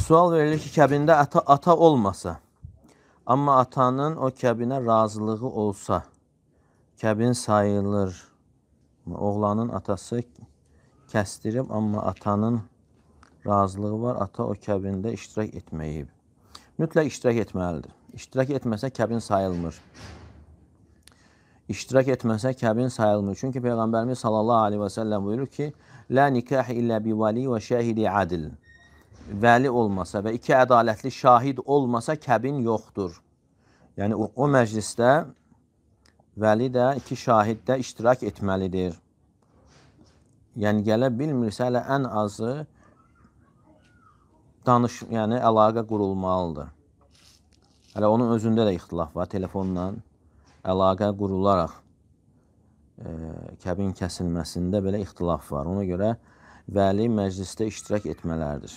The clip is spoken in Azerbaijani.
Sual verilir ki, kəbində ata, ata olmasa, amma atanın o kəbinə razılığı olsa, kəbin sayılır. Oğlanın atası kəsdirib, amma atanın razılığı var, ata o kəbində iştirak etməyib. Mütləq iştirak etməlidir. İştirak etməsə kəbin sayılmır. İştirak etməsə kəbin sayılmır. Çünki Peyğəmbərimiz sallallahu aleyhi və səlləm buyurur ki, Lə nikah illə bi vali və şəhidi adil vəli olmasa və iki ədalətli şahid olmasa kəbin yoxdur. Yəni, o, o məclisdə vəli də, iki şahid də iştirak etməlidir. Yəni, gələ bilmirsə, hələ ən azı danış, yəni əlaqə qurulmalıdır. Hələ onun özündə də ixtilaf var, telefonla əlaqə qurularaq e, kəbin kəsilməsində belə ixtilaf var. Ona görə vəli məclisdə iştirak etmələrdir.